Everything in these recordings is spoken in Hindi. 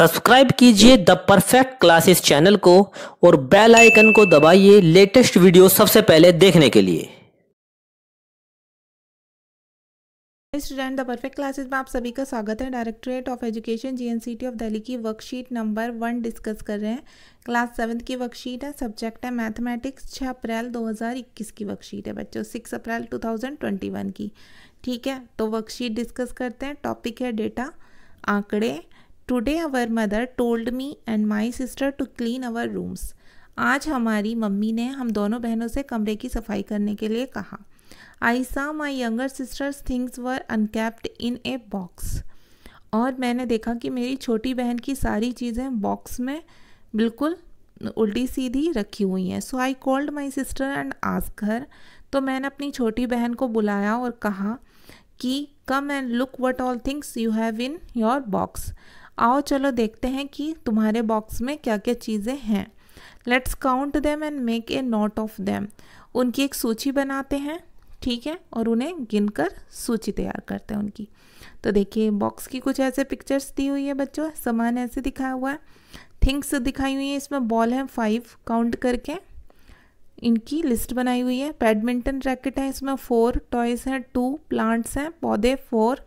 सब्सक्राइब कीजिए द परफेक्ट क्लासेस चैनल को और बेल आइकन को दबाइए लेटेस्ट वीडियो सबसे पहले देखने के लिए स्टूडेंट द परफेक्ट क्लासेस में आप सभी का स्वागत है directorate of education GNCT of Delhi की वर्कशीट नंबर वन डिस्कस कर रहे हैं क्लास सेवन्थ की वर्कशीट है सब्जेक्ट है मैथमेटिक्स छः अप्रैल 2021 की वर्कशीट है बच्चों सिक्स अप्रैल 2021 की ठीक है तो वर्कशीट डिस्कस करते हैं टॉपिक है डेटा आंकड़े today our mother told me and my sister to clean our rooms आज हमारी मम्मी ने हम दोनों बहनों से कमरे की सफाई करने के लिए कहा I saw my younger sisters things were uncapped in a box और मैंने देखा कि मेरी छोटी बहन की सारी चीज़ें बॉक्स में बिल्कुल उल्टी सीधी रखी हुई हैं so I called my sister and ask her तो मैंने अपनी छोटी बहन को बुलाया और कहा कि come and look what all things you have in your box आओ चलो देखते हैं कि तुम्हारे बॉक्स में क्या क्या चीज़ें हैं let's count them and make a note of them उनकी एक सूची बनाते हैं ठीक है और उन्हें गिनकर सूची तैयार करते हैं उनकी तो देखिए बॉक्स की कुछ ऐसे पिक्चर्स दी हुई है बच्चों सामान ऐसे दिखाया हुआ है थिंग्स दिखाई हुई है इसमें बॉल है फाइव काउंट करके इनकी लिस्ट बनाई हुई है बैडमिंटन रैकेट है इसमें फोर टॉयज़ हैं टू प्लांट्स हैं पौधे फोर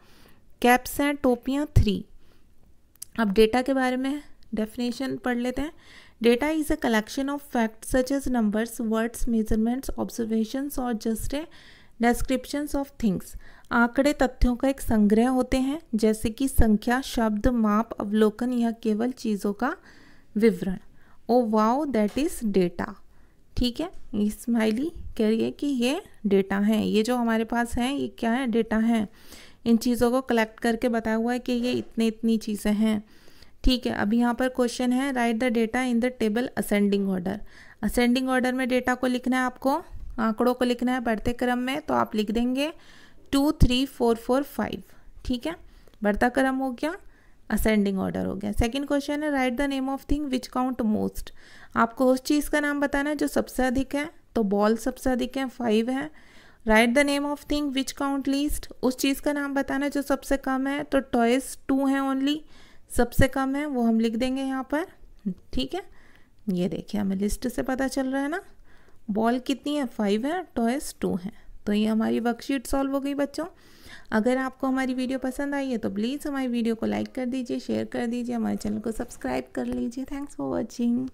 कैप्स हैं टोपियाँ थ्री अब डेटा के बारे में डेफिनेशन पढ़ लेते हैं data is a collection of fact such as numbers words measurements observations और just a descriptions of things आंकड़े तथ्यों का एक संग्रह होते हैं जैसे कि संख्या शब्द माप अवलोकन या केवल चीज़ों का विवरण oh wow that is data ठीक है स्माइली कह रही है कि ये डेटा है ये जो हमारे पास है ये क्या है डेटा है इन चीज़ों को कलेक्ट करके बताया हुआ है कि ये इतने इतनी चीज़ें हैं ठीक है अब यहाँ पर क्वेश्चन है write the data in the table ascending order ascending order में डेटा को लिखना है आपको आंकड़ों को लिखना है बढ़ते क्रम में तो आप लिख देंगे two three four four five ठीक है बढ़ता क्रम हो गया असेंडिंग ऑर्डर हो गया सेकंड क्वेश्चन है write the name of thing which count most आपको उस चीज़ का नाम बताना है जो सबसे अधिक है तो बॉल सबसे अधिक है फाइव है write the name of thing which count least उस चीज़ का नाम बताना जो सबसे कम है तो टॉयस टू हैं ओनली सबसे कम है वो हम लिख देंगे यहाँ पर ठीक है ये देखिए हमें लिस्ट से पता चल रहा है ना बॉल कितनी है फाइव है टॉयस टू हैं तो ये हमारी वर्कशीट सॉल्व हो गई बच्चों अगर आपको हमारी वीडियो पसंद आई है तो प्लीज़ हमारी वीडियो को लाइक कर दीजिए शेयर कर दीजिए हमारे चैनल को सब्सक्राइब कर लीजिए थैंक्स फॉर वॉचिंग